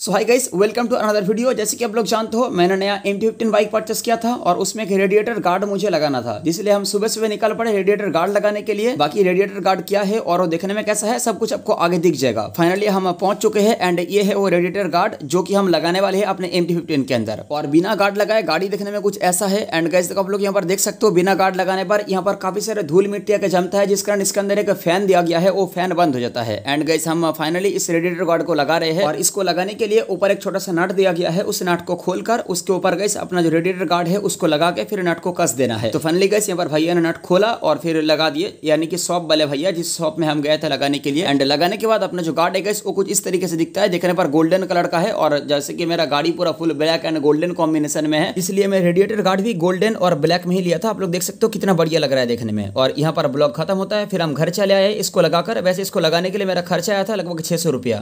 so hi guys welcome to another video जैसे कि आप लोग जानते हो मैंने नया M T fifteen bike purchase किया था और उसमें एक रेडिएटर गार्ड मुझे लगाना था जिसलिए हम सुबह सुबह निकल पड़े रेडिएटर गार्ड लगाने के लिए बाकी रेडिएटर गार्ड क्या है और वो देखने में कैसा है सब कुछ आपको आगे दिख जाएगा फाइनली हम पहुंच चुके हैं एंड ये है वो रेडिएटर गार्ड जो की हम लगाने वाले हैं अपने एम टी के अंदर और बिना गार्ड लगाए गाड़ी देखने में कुछ ऐसा है एंड गाइस देखो आप लोग यहाँ पर देख सकते हो बिना गार्ड लगाने पर यहाँ पर काफी सारे धूल मिट्टी का जमता है जिस कारण इसके अंदर एक फैन दिया गया है वो फैन बंद हो जाता है एंड गाइस हम फाइनली इस रेडिएटर गार्ड को लगा रहे हैं और इसको लगाने के लिए ऊपर एक छोटा सा नट दिया गया है उस नट को खोलकर उसके ऊपर गैस अपना जो रेडिएटर गार्ड है उसको लगा के फिर नट को कस देना है तो फाइनली गैस यहाँ पर भैया ने नट खोला और फिर लगा दिए यानी कि शॉप वाले भैया जिस शॉप में हम गए थे लगाने के लिए एंड लगाने के बाद अपना जो गार्ड है गैस वो कुछ इस तरीके से दिखता है देखने पर गोल्डन कलर का है और जैसे की मेरा गाड़ी पूरा full black and golden combination में है इसलिए मैं रेडिएटर गार्ड भी गोल्डन और ब्लैक में ही लिया था आप लोग देख सकते हो कितना बढ़िया लग रहा है देखने में और यहाँ पर ब्लॉक खत्म होता है फिर हम घर चले आए इसको लगाकर वैसे इसको लगाने के लिए मेरा खर्चा आया था लगभग छह सौ रुपया